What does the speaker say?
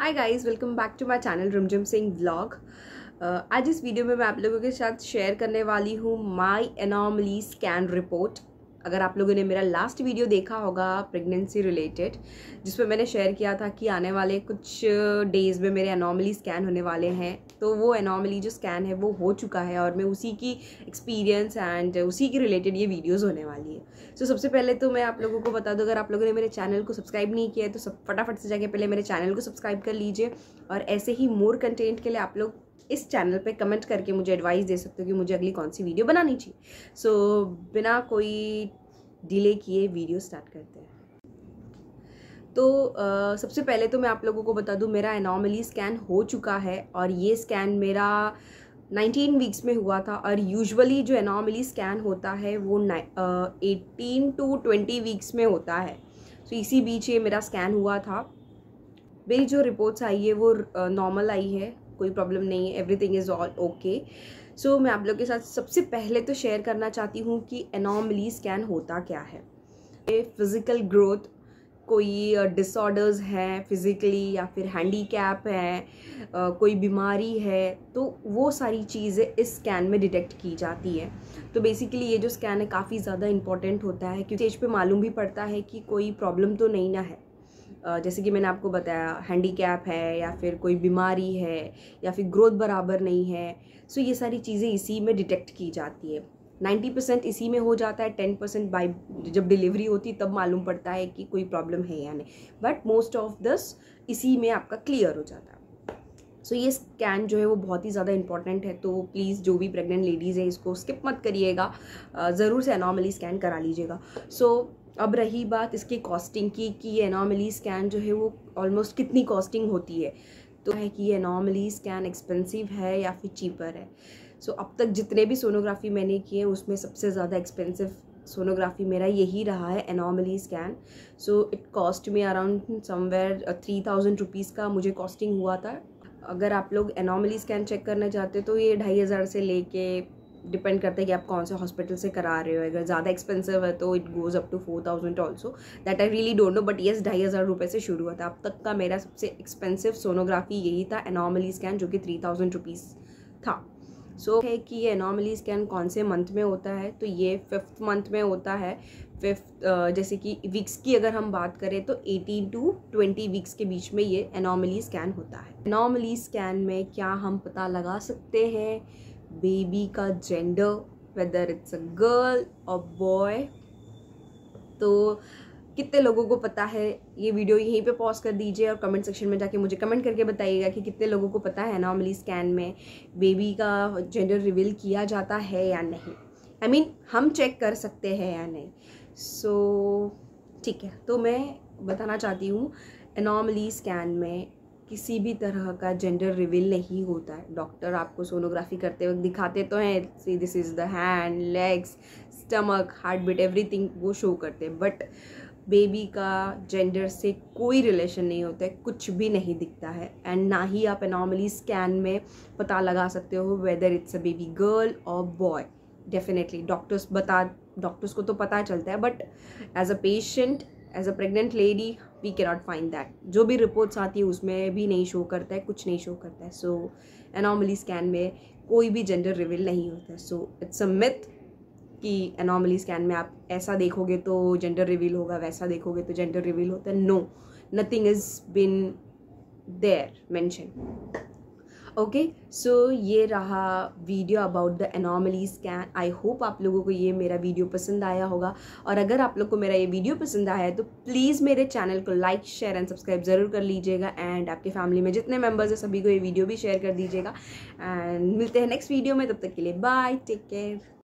hi guys welcome back to my channel Rumjhum Singh blog आज इस video में मैं आप लोगों के साथ शेयर करने वाली हूँ माय एनॉमली स्कैन रिपोर्ट अगर आप लोगों ने मेरा लास्ट वीडियो देखा होगा प्रेगनेंसी रिलेटेड जिसमें मैंने शेयर किया था कि आने वाले कुछ डेज़ uh, में मेरे अनोमली स्कैन होने वाले हैं तो वो अनोमली जो स्कैन है वो हो चुका है और मैं उसी की एक्सपीरियंस एंड उसी के रिलेटेड ये वीडियोज़ होने वाली है सो so, सबसे पहले तो मैं आप लोगों को बता दूँ अगर आप लोगों ने मेरे चैनल को सब्सक्राइब नहीं किया है तो सब फटाफट से जाके पहले मेरे चैनल को सब्सक्राइब कर लीजिए और ऐसे ही मोर कंटेंट के लिए आप लोग इस चैनल पे कमेंट करके मुझे एडवाइस दे सकते हो कि मुझे अगली कौन सी वीडियो बनानी चाहिए सो so, बिना कोई डिले किए वीडियो स्टार्ट करते हैं तो आ, सबसे पहले तो मैं आप लोगों को बता दूं मेरा एनॉमली स्कैन हो चुका है और ये स्कैन मेरा 19 वीक्स में हुआ था और यूजुअली जो एनॉमली स्कैन होता है वो एटीन टू ट्वेंटी वीक्स में होता है सो so, इसी बीच ये मेरा स्कैन हुआ था मेरी जो रिपोर्ट्स आई है वो नॉर्मल आई है कोई प्रॉब्लम नहीं है everything is all okay so मैं आप लोग के साथ सबसे पहले तो शेयर करना चाहती हूँ कि एनॉमली स्कैन होता क्या है ये फिज़िकल ग्रोथ कोई डिसऑर्डर्स हैं फिज़िकली या फिर हैंडीकैप है कोई बीमारी है तो वो सारी चीज़ें इस स्कैन में डिटेक्ट की जाती है तो बेसिकली ये जो स्कैन है काफ़ी ज़्यादा इंपॉर्टेंट होता है क्योंकि स्टेज पे मालूम भी पड़ता है कि कोई प्रॉब्लम तो नहीं ना है जैसे कि मैंने आपको बताया हैंडीकैप है या फिर कोई बीमारी है या फिर ग्रोथ बराबर नहीं है सो ये सारी चीज़ें इसी में डिटेक्ट की जाती है नाइन्टी परसेंट इसी में हो जाता है टेन परसेंट बाई जब डिलीवरी होती तब मालूम पड़ता है कि कोई प्रॉब्लम है या नहीं बट मोस्ट ऑफ दस इसी में आपका क्लियर हो जाता है सो so, ये स्कैन जो है वो बहुत ही ज़्यादा इंपॉर्टेंट है तो प्लीज़ जो भी प्रेग्नेंट लेडीज़ हैं इसको स्किप मत करिएगा ज़रूर से एनॉमली स्कैन करा लीजिएगा सो so, अब रही बात इसकी कॉस्टिंग की कि ये एनॉमली स्कैन जो है वो ऑलमोस्ट कितनी कॉस्टिंग होती है तो है कि ये नॉर्मली स्कैन एक्सपेंसिव है या फिर चीपर है सो so, अब तक जितने भी सोनोग्राफी मैंने किए उसमें सबसे ज़्यादा एक्सपेंसिव सोनोग्राफी मेरा यही रहा है anomaly scan so it cost में around somewhere three thousand rupees का मुझे कॉस्टिंग हुआ था अगर आप लोग एनॉमली स्कैन चेक करना चाहते हो तो ये ढाई हज़ार से लेके डिपेंड करता है कि आप कौन से हॉस्पिटल से करा रहे हो अगर ज़्यादा एक्सपेंसिव है तो it goes up to four thousand also that I really don't know but yes ढाई हज़ार रुपये से शुरू हुआ था अब तक का मेरा सबसे एक्सपेंसिव सोनोग्राफी यही था एनॉमली स्कैन जो कि थ्री थाउजेंड रुपीज़ था सो so, है कि ये एनॉमली स्कैन कौन से मंथ में होता है तो ये फिफ्थ मंथ में होता है फिफ्थ जैसे कि वीक्स की अगर हम बात करें तो 18 टू 20 वीक्स के बीच में ये एनॉमली स्कैन होता है एनॉमली स्कैन में क्या हम पता लगा सकते हैं बेबी का gender whether it's a girl और बॉय तो uh, कितने लोगों को पता है ये वीडियो यहीं पे पॉज कर दीजिए और कमेंट सेक्शन में जाके मुझे कमेंट करके बताइएगा कि कितने लोगों को पता है नॉर्मली स्कैन में बेबी का जेंडर रिवील किया जाता है या नहीं आई I मीन mean, हम चेक कर सकते हैं या नहीं सो so, ठीक है तो मैं बताना चाहती हूँ नॉर्मली स्कैन में किसी भी तरह का जेंडर रिवील नहीं होता है डॉक्टर आपको सोनोग्राफी करते वक्त दिखाते तो हैं this is the hand legs stomach heart beat everything वो शो करते हैं बट बेबी का जेंडर से कोई रिलेशन नहीं होता है कुछ भी नहीं दिखता है एंड ना ही आप एनॉर्मली स्कैन में पता लगा सकते हो whether it's a baby girl और बॉय डेफिनेटली डॉक्टर्स बता डॉक्टर्स को तो पता चलता है but as a patient as a pregnant lady we can not find that जो भी रिपोर्ट्स आती है उसमें भी नहीं शो करता है कुछ नहीं शो करता है सो एनॉर्मली स्कैन में कोई भी जेंडर रिविल नहीं होता है सो इट्स अ मिथ कि एनॉमली स्कैन में आप ऐसा देखोगे तो जेंडर रिवील होगा वैसा देखोगे तो जेंडर रिवील होता है no nothing is been there mention okay so ये रहा video about the anomaly scan I hope आप लोगों को ये मेरा वीडियो पसंद आया होगा और अगर आप लोग को मेरा ये वीडियो पसंद आया है तो प्लीज़ मेरे चैनल को लाइक शेयर एंड सब्सक्राइब ज़रूर कर लीजिएगा एंड आपके फैमिली में जितने मेम्बर्स हैं सभी को ये वीडियो भी शेयर कर दीजिएगा एंड मिलते हैं नेक्स्ट वीडियो में तब तक के लिए बाय टेक केयर